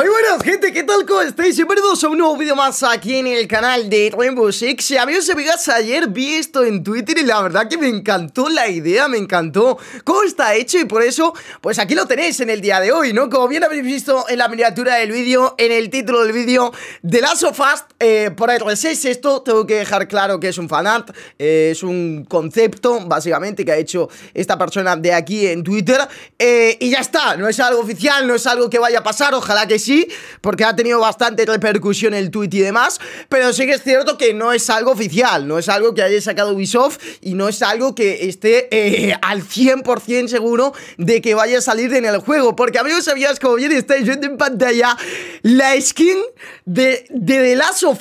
Muy buenas gente, ¿qué tal? ¿Cómo estáis? Bienvenidos a un nuevo vídeo más aquí en el canal de Rainbow Six y Amigos y amigas, ayer vi esto en Twitter y la verdad que me encantó la idea, me encantó cómo está hecho y por eso, pues aquí lo tenéis en el día de hoy, ¿no? Como bien habéis visto en la miniatura del vídeo, en el título del vídeo de Last of Us eh, por R6 esto, tengo que dejar claro que es un fanart, eh, es un concepto básicamente que ha hecho esta persona de aquí en Twitter eh, y ya está, no es algo oficial, no es algo que vaya a pasar, ojalá que sí, porque ha tenido bastante repercusión el tweet y demás, pero sí que es cierto que no es algo oficial, no es algo que haya sacado Ubisoft y no es algo que esté eh, al 100% seguro de que vaya a salir en el juego, porque amigos, sabías como bien estáis viendo en pantalla, la skin de, de The Last of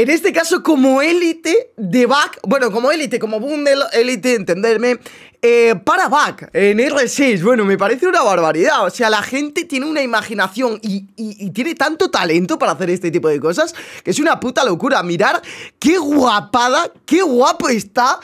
en este caso, como élite de back, bueno, como élite, como bundle, élite, entenderme, eh, para back en R6, bueno, me parece una barbaridad. O sea, la gente tiene una imaginación y, y, tiene tanto talento para hacer este tipo de cosas que es una puta locura. Mirar qué guapada, qué guapo está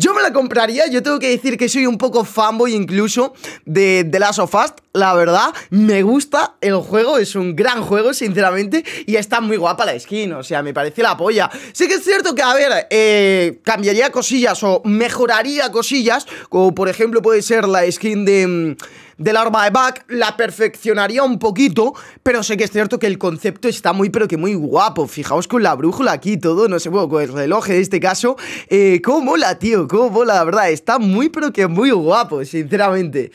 yo me la compraría, yo tengo que decir que soy un poco fanboy incluso de The Last of Us, la verdad, me gusta el juego, es un gran juego, sinceramente, y está muy guapa la skin, o sea, me parece la polla. Sí que es cierto que, a ver, eh, cambiaría cosillas o mejoraría cosillas, como por ejemplo puede ser la skin de... Mm, arma de back la perfeccionaría un poquito, pero sé que es cierto que el concepto está muy, pero que muy guapo. Fijaos con la brújula aquí todo, no sé, bueno, con el reloj en este caso. Eh, ¿Cómo la tío? ¿Cómo mola? La verdad, está muy, pero que muy guapo, sinceramente.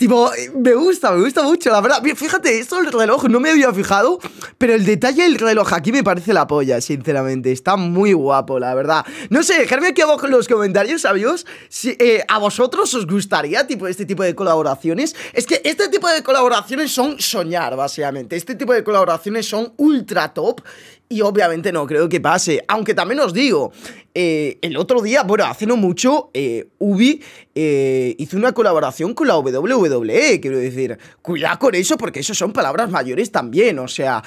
Tipo, me gusta, me gusta mucho, la verdad. Fíjate, esto el reloj no me había fijado, pero el detalle del reloj aquí me parece la polla, sinceramente. Está muy guapo, la verdad. No sé, dejadme aquí abajo en los comentarios, amigos, si eh, a vosotros os gustaría tipo este tipo de colaboraciones. Es que este tipo de colaboraciones son soñar, básicamente. Este tipo de colaboraciones son ultra top y obviamente no creo que pase. Aunque también os digo, eh, el otro día, bueno, hace no mucho, eh, Ubi eh, hizo una colaboración con la WWE, quiero decir, cuidado con eso porque eso son palabras mayores también, o sea,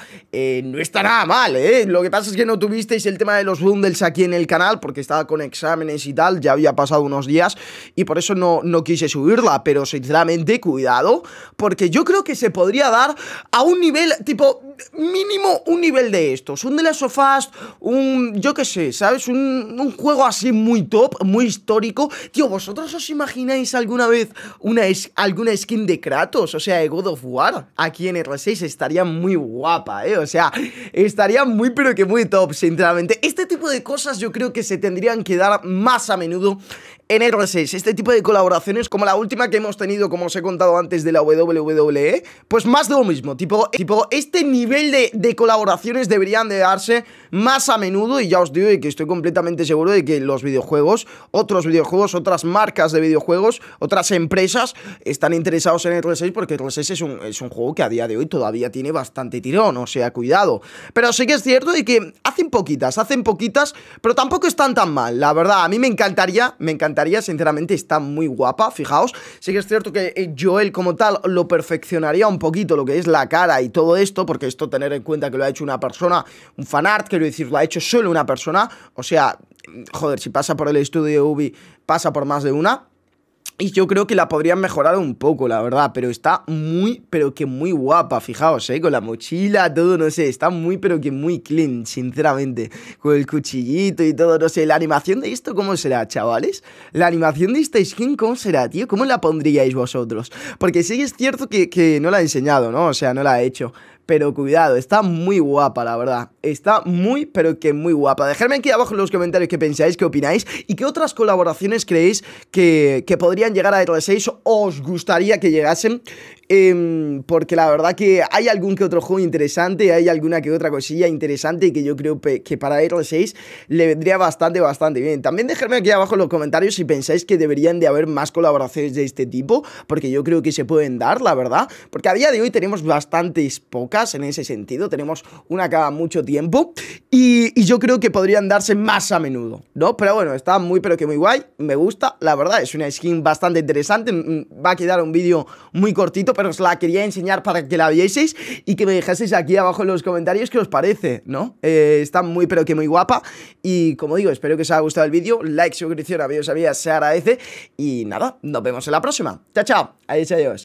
no está nada mal, ¿eh? Lo que pasa es que no tuvisteis el tema de los bundles aquí en el canal porque estaba con exámenes y tal, ya había pasado unos días y por eso no, no quise subirla, pero sinceramente, cuidado, porque yo creo que se podría dar a un nivel tipo mínimo un nivel de estos, un de las sofás, un, yo qué sé, ¿sabes? Un, juego así muy top, muy histórico. Tío, ¿vosotros os imagináis alguna vez una alguna skin de Kratos, o sea, de God of War? Aquí en R6 estaría muy guapa, ¿eh? O sea, estaría muy pero que muy top, sinceramente. Este tipo de cosas yo creo que se tendrían que dar más a menudo en R6. Este tipo de colaboraciones, como la última que hemos tenido, como os he contado antes de la WWE, pues más de lo mismo. Tipo, este nivel de, de colaboraciones deberían de darse más a menudo y ya os digo que estoy completamente seguro de que los videojuegos, otros videojuegos, otras marcas de videojuegos, otras empresas están interesados en R6 porque R6 es un, es un juego que a día de hoy todavía tiene bastante tirón, o sea, cuidado. Pero sí que es cierto de que hacen poquitas, hacen poquitas, pero tampoco están tan mal, la verdad. A mí me encantaría, me encantaría, sinceramente está muy guapa, fijaos. Sí que es cierto que eh, Joel como tal lo perfeccionaría un poquito lo que es la cara y todo esto, porque esto tener en cuenta que lo ha hecho una persona, un fanart que lo decir, lo ha hecho solo una persona, o sea, joder, si pasa por el estudio Ubi, pasa por más de una. Y yo creo que la podrían mejorar un poco, la verdad, pero está muy, pero que muy guapa, fijaos, ¿eh? Con la mochila, todo, no sé, está muy, pero que muy clean, sinceramente. Con el cuchillito y todo, no sé, la animación de esto, ¿cómo será, chavales? La animación de esta skin, ¿cómo será, tío? ¿Cómo la pondríais vosotros? Porque sí es cierto que, que no la he enseñado, ¿no? O sea, no la he hecho pero cuidado, está muy guapa, la verdad. Está muy, pero que muy guapa. Dejadme aquí abajo en los comentarios qué pensáis, qué opináis y qué otras colaboraciones creéis que, que podrían llegar a e R6 os gustaría que llegasen Em, porque la verdad que hay algún que otro juego interesante, hay alguna que otra cosilla interesante que yo creo que para r 6 le vendría bastante, bastante bien. También dejadme aquí abajo en los comentarios si pensáis que deberían de haber más colaboraciones de este tipo, porque yo creo que se pueden dar, la verdad, porque a día de hoy tenemos bastantes pocas en ese sentido, tenemos una cada mucho tiempo y, y yo creo que podrían darse más a menudo, ¿no? Pero bueno, está muy pero que muy guay, me gusta, la verdad, es una skin bastante interesante, mm, va a quedar un vídeo muy cortito pero os la quería enseñar para que la vieseis y que me dejaseis aquí abajo en los comentarios qué os parece, ¿no? Eh, está muy, pero que muy guapa. Y como digo, espero que os haya gustado el vídeo. Like, suscripción, amigos, amigas, se agradece. Y nada, nos vemos en la próxima. Chao, chao. Adiós, adiós.